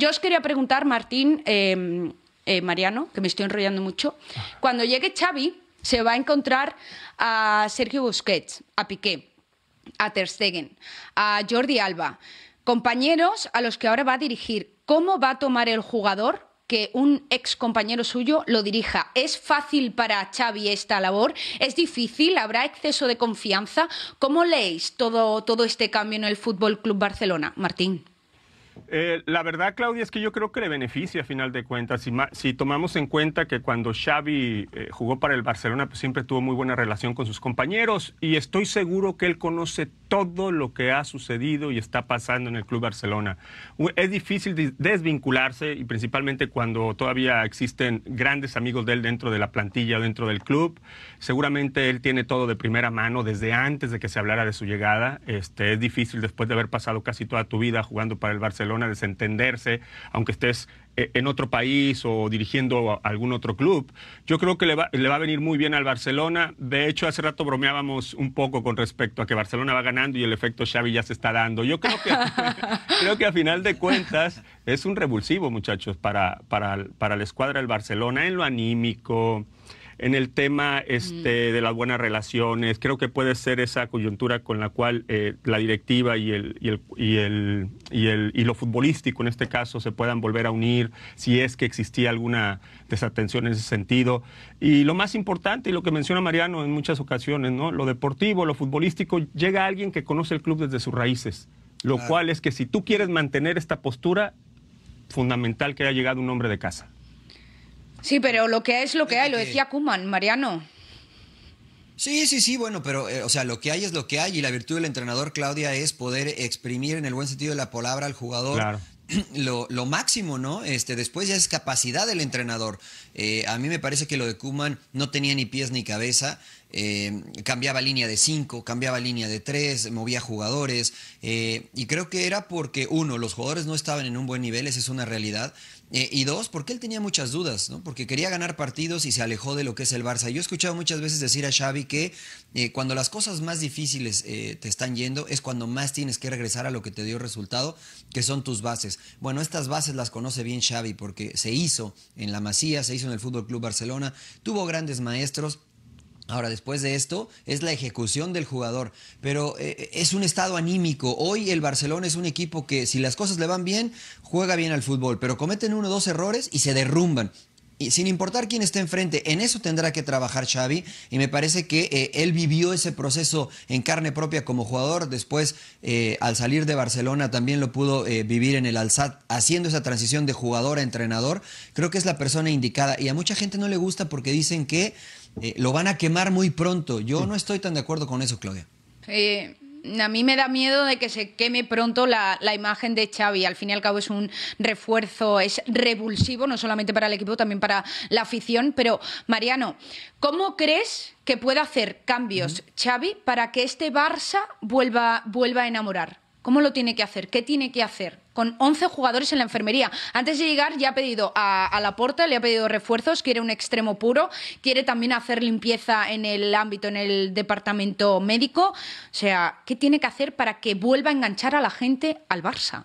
yo os quería preguntar, Martín, em, eh, Mariano, que me estoy enrollando mucho. Cuando llegue Xavi, se va a encontrar a Sergio Busquets, a Piqué, a Ter Stegen, a Jordi Alba, compañeros a los que ahora va a dirigir. ¿Cómo va a tomar el jugador que un ex compañero suyo lo dirija. ¿Es fácil para Xavi esta labor? ¿Es difícil? ¿Habrá exceso de confianza? ¿Cómo leéis todo, todo este cambio en el Fútbol Club Barcelona, Martín? Eh, la verdad, Claudia, es que yo creo que le beneficia a final de cuentas. Si, si tomamos en cuenta que cuando Xavi eh, jugó para el Barcelona, pues siempre tuvo muy buena relación con sus compañeros y estoy seguro que él conoce todo lo que ha sucedido y está pasando en el Club Barcelona. Es difícil desvincularse y principalmente cuando todavía existen grandes amigos de él dentro de la plantilla o dentro del club. Seguramente él tiene todo de primera mano desde antes de que se hablara de su llegada. Este, es difícil después de haber pasado casi toda tu vida jugando para el Barcelona desentenderse, aunque estés eh, en otro país o dirigiendo algún otro club. Yo creo que le va, le va a venir muy bien al Barcelona. De hecho, hace rato bromeábamos un poco con respecto a que Barcelona va ganando y el efecto Xavi ya se está dando. Yo creo que, creo que a final de cuentas es un revulsivo, muchachos, para, para, para la escuadra del Barcelona en lo anímico en el tema este, mm. de las buenas relaciones. Creo que puede ser esa coyuntura con la cual eh, la directiva y el y el, y el, y, el, y, lo futbolístico en este caso se puedan volver a unir, si es que existía alguna desatención en ese sentido. Y lo más importante, y lo que menciona Mariano en muchas ocasiones, ¿no? lo deportivo, lo futbolístico, llega alguien que conoce el club desde sus raíces. Lo cual es que si tú quieres mantener esta postura, fundamental que haya llegado un hombre de casa. Sí, pero lo que es lo que hay, lo decía Kuman, Mariano. Sí, sí, sí, bueno, pero eh, o sea, lo que hay es lo que hay y la virtud del entrenador, Claudia, es poder exprimir en el buen sentido de la palabra al jugador. Lo, máximo, ¿no? Este, después ya es capacidad del entrenador. Eh, a mí me parece que lo de Kuman no tenía ni pies ni cabeza. Eh, cambiaba línea de 5, cambiaba línea de 3, movía jugadores. Eh, y creo que era porque, uno, los jugadores no estaban en un buen nivel, esa es una realidad. Eh, y dos, porque él tenía muchas dudas, ¿no? Porque quería ganar partidos y se alejó de lo que es el Barça. Yo he escuchado muchas veces decir a Xavi que cuando las cosas más difíciles te están yendo es cuando más tienes que regresar a lo que te dio resultado, que son tus bases. Bueno, estas bases las conoce bien Xavi porque se hizo en la Masía, se hizo en el Fútbol Club Barcelona, tuvo grandes maestros Ahora, después de esto, es la ejecución del jugador, pero eh, eh, es un estado anímico. Hoy el Barcelona es un equipo que, si las cosas le van bien, juega bien al fútbol, pero cometen uno o dos errores y se derrumban. Y sin importar quién esté enfrente, en eso tendrá que trabajar Xavi y me parece que eh, él vivió ese proceso en carne propia como jugador, después al salir de Barcelona también lo pudo vivir en el Alsat, haciendo esa transición de jugador a entrenador, creo que es la persona indicada y a mucha gente no le gusta porque dicen que eh, lo van a quemar muy pronto. Yo no estoy tan de acuerdo con eso, Claudia. Eh, a mí me da miedo de que se queme pronto la, imagen de Xavi. Al fin y al cabo es un refuerzo, es revulsivo, no solamente para el equipo, también para la afición. Pero, Mariano, ¿cómo crees que pueda hacer cambios Xavi para que este Barça vuelva, vuelva a enamorar? ¿Cómo lo tiene que hacer? ¿Qué tiene que hacer? con 11 jugadores en la enfermería. Antes de llegar ya ha pedido a, la puerta, le ha pedido refuerzos, quiere un extremo puro, quiere también hacer limpieza en el ámbito, en el departamento médico. O sea, ¿qué tiene que hacer para que vuelva a enganchar a la gente al Barça?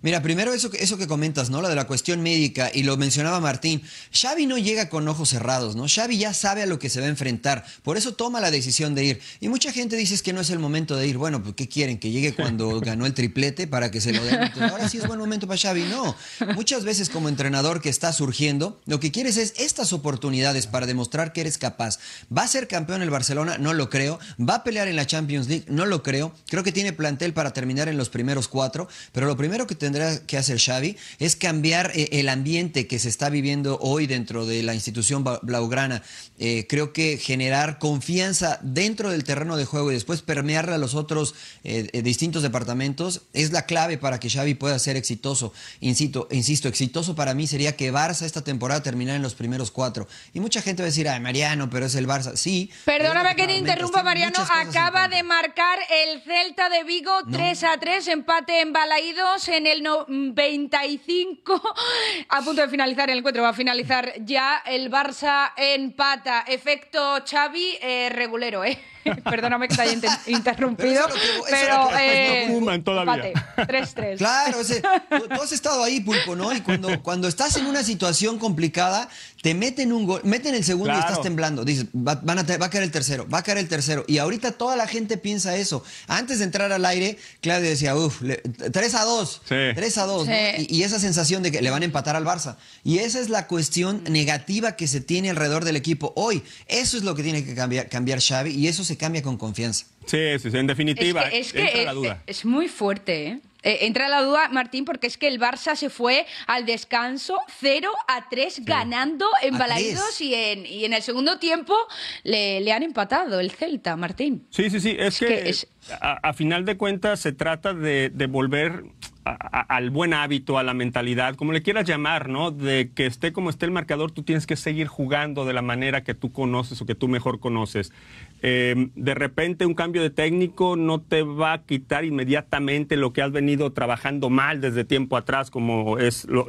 Mira, primero eso, eso que comentas, ¿no? La de la cuestión médica, y lo mencionaba Martín, Xavi no llega con ojos cerrados, ¿no? Xavi ya sabe a lo que se va a enfrentar, por eso toma la decisión de ir. Y mucha gente dice que no es el momento de ir, bueno, pues ¿qué quieren? ¿Que llegue cuando ganó el triplete para que se lo den? ahora sí es buen momento para Xavi, no. Muchas veces como entrenador que está surgiendo, lo que quieres es estas oportunidades para demostrar que eres capaz. ¿Va a ser campeón el Barcelona? No lo creo. ¿Va a pelear en la Champions League? No lo creo. Creo que tiene plantel para terminar en los primeros cuatro, pero lo primero que te tendrá que hacer Xavi es cambiar eh, el ambiente que se está viviendo hoy dentro de la institución blaugrana. Eh, creo que generar confianza dentro del terreno de juego y después permearle a los otros eh, distintos departamentos es la clave para que Xavi pueda ser exitoso. Insisto, insisto, exitoso para mí sería que Barça esta temporada terminara en los primeros cuatro. Y mucha gente va a decir, ay, Mariano, pero es el Barça. Sí. Perdóname que te interrumpa, Mariano. Acaba de marcar el Celta de Vigo 3 a 3, empate en en el 25 mm, a punto de finalizar el encuentro, va a finalizar ya. El Barça en Pata, Efecto Xavi, eh, regulero, ¿eh? Perdóname que te haya interrumpido, pero... tres. 3-3. Claro, tú has estado ahí, Pulpo, ¿no? Y cuando, estás en una situación complicada, te meten un gol, meten el segundo y estás temblando. Dices, van a va caer el tercero, va a caer el tercero. Y ahorita toda la gente piensa eso. Antes de entrar al aire, Claudio decía, uff, 3 a 2. Sí. 3 a 2. Y, esa sensación de que le van a empatar al Barça. Y esa es la cuestión mm. negativa que se tiene alrededor del equipo hoy. Eso es lo que tiene que cambiar, cambiar Xavi y eso se cambia con confianza. Sí, sí, en definitiva. Es entra la duda. es muy fuerte, ¿eh? ¿eh? entra la duda, Martín, porque es que el Barça se fue al descanso 0 a 3 ganando en y en, el segundo tiempo le, han empatado el Celta, Martín. Sí, sí, sí. Es, que, A, final de cuentas se trata de volver al buen hábito, a la mentalidad, como le quieras llamar, ¿no? De que esté como esté el marcador, tú tienes que seguir jugando de la manera que tú conoces o que tú mejor conoces. Em, de repente un cambio de técnico no te va a quitar inmediatamente lo que has venido trabajando mal desde tiempo atrás, como es lo,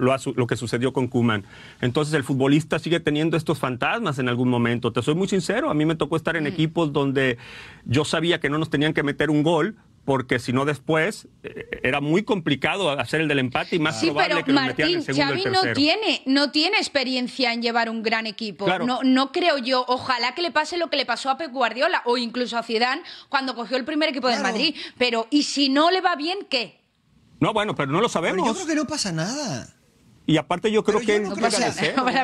que sucedió con Kuman. Entonces el futbolista sigue teniendo estos fantasmas en algún momento. Te soy muy sincero, a mí me tocó estar en mm. equipos donde yo sabía que no nos tenían que meter un gol, porque si no después eh, era muy complicado hacer el del empate y más probable pero que Martín, el segundo Xavi no tiene no tiene experiencia en llevar un gran equipo. No no creo yo. Ojalá que le pase lo que le pasó a Pep Guardiola o incluso a Zidane cuando cogió el primer equipo de Madrid. Pero y si no le va bien qué? No bueno, pero no lo sabemos. yo creo que no pasa nada. Y aparte yo creo que... No al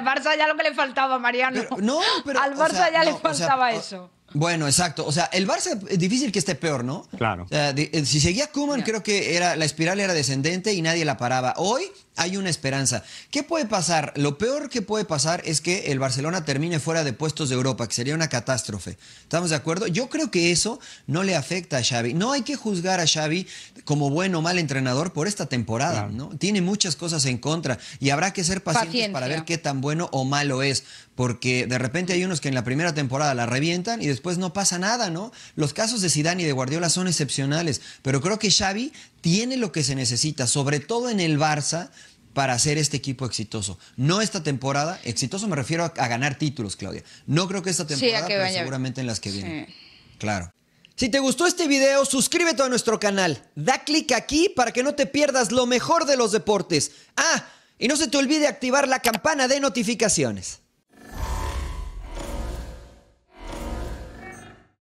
Barça ya lo que le faltaba, Mariano. no, pero, al Barça ya le faltaba eso. Bueno, exacto. O sea, el Barça es eh, difícil que esté peor, ¿no? Claro. Eh, si seguía Kuman, creo que era, la espiral era descendente y nadie la paraba. Hoy hay una esperanza. ¿Qué puede pasar? Lo peor que puede pasar es que el Barcelona termine fuera de puestos de Europa, que sería una catástrofe. ¿Estamos de acuerdo? Yo creo que eso no le afecta a Xavi. No hay que juzgar a Xavi como bueno o mal entrenador por esta temporada, ¿no? Tiene muchas cosas en contra y habrá que ser pacientes para ver qué tan bueno o malo es porque de repente hay unos que en la primera temporada la revientan y después no pasa nada, ¿no? Los casos de Zidane y de Guardiola son excepcionales, pero creo que Xavi tiene lo que se necesita, sobre todo en el Barça, para hacer este equipo exitoso. No esta temporada, exitoso me refiero a, ganar títulos, Claudia. No creo que esta temporada, pero seguramente en las que vienen. Claro. Si te gustó este video, suscríbete a nuestro canal. Da clic aquí para que no te pierdas lo mejor de los deportes. Ah, y no se te olvide activar la campana de notificaciones.